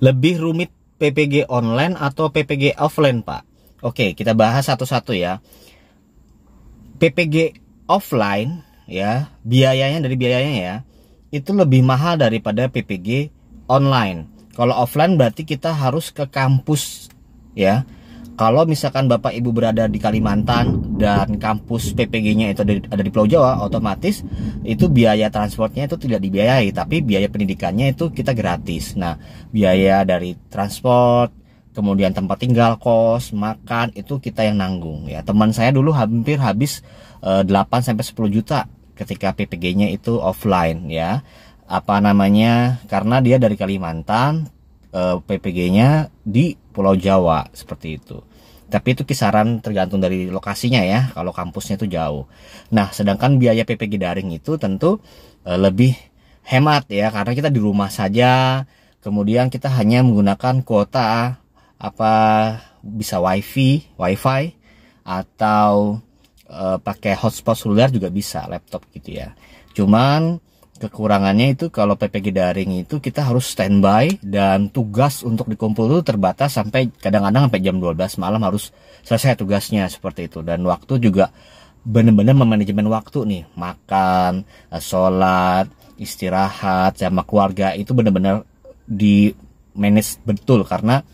Lebih rumit PPG online atau PPG offline, Pak? Oke, kita bahas satu-satu ya. PPG offline ya, biayanya dari biayanya ya, itu lebih mahal daripada PPG online. Kalau offline berarti kita harus ke kampus ya kalau misalkan Bapak Ibu berada di Kalimantan dan kampus PPG-nya itu ada di, ada di Pulau Jawa, otomatis itu biaya transportnya itu tidak dibiayai, tapi biaya pendidikannya itu kita gratis. Nah, biaya dari transport, kemudian tempat tinggal, kos, makan itu kita yang nanggung ya. Teman saya dulu hampir habis 8 eh, sampai 10 juta ketika PPG-nya itu offline ya. Apa namanya? Karena dia dari Kalimantan, eh, PPG-nya di Pulau Jawa seperti itu. Tapi itu kisaran tergantung dari lokasinya ya, kalau kampusnya itu jauh. Nah, sedangkan biaya PPG daring itu tentu e, lebih hemat ya karena kita di rumah saja. Kemudian kita hanya menggunakan kuota apa bisa wifi, wifi atau e, pakai hotspot seluler juga bisa laptop gitu ya. Cuman Kekurangannya itu kalau PPG daring itu kita harus standby dan tugas untuk dikumpul itu terbatas sampai kadang-kadang sampai jam 12 malam harus selesai tugasnya seperti itu dan waktu juga benar-benar memanajemen waktu nih makan, eh, sholat, istirahat sama keluarga itu benar-benar di manage betul karena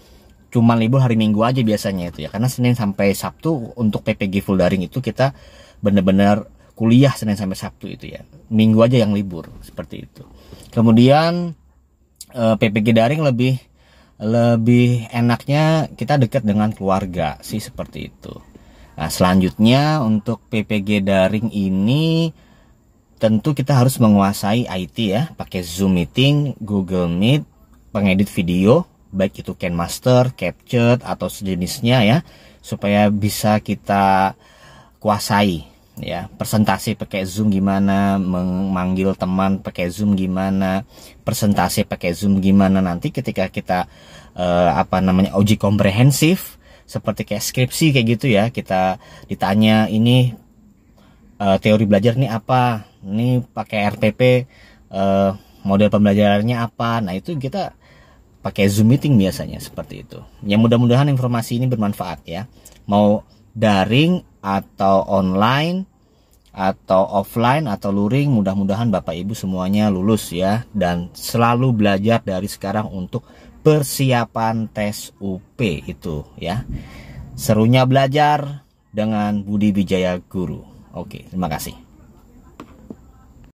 cuma libur hari Minggu aja biasanya itu ya karena Senin sampai Sabtu untuk PPG full daring itu kita benar-benar kuliah Senin sampai Sabtu itu ya. Minggu aja yang libur seperti itu. Kemudian eh, PPG daring lebih lebih enaknya kita dekat dengan keluarga sih seperti itu. Nah, selanjutnya untuk PPG daring ini tentu kita harus menguasai IT ya, pakai Zoom meeting, Google Meet, pengedit video, baik itu Can Master, Captured atau sejenisnya ya, supaya bisa kita kuasai ya presentasi pakai zoom gimana memanggil teman pakai zoom gimana presentasi pakai zoom gimana nanti ketika kita eh, apa namanya uji komprehensif seperti kayak skripsi kayak gitu ya kita ditanya ini eh, teori belajar ini apa ini pakai RPP eh, model pembelajarannya apa nah itu kita pakai zoom meeting biasanya seperti itu ya mudah-mudahan informasi ini bermanfaat ya mau daring atau online atau offline atau luring mudah-mudahan Bapak Ibu semuanya lulus ya dan selalu belajar dari sekarang untuk persiapan tes UP itu ya serunya belajar dengan Budi Wijaya Guru oke terima kasih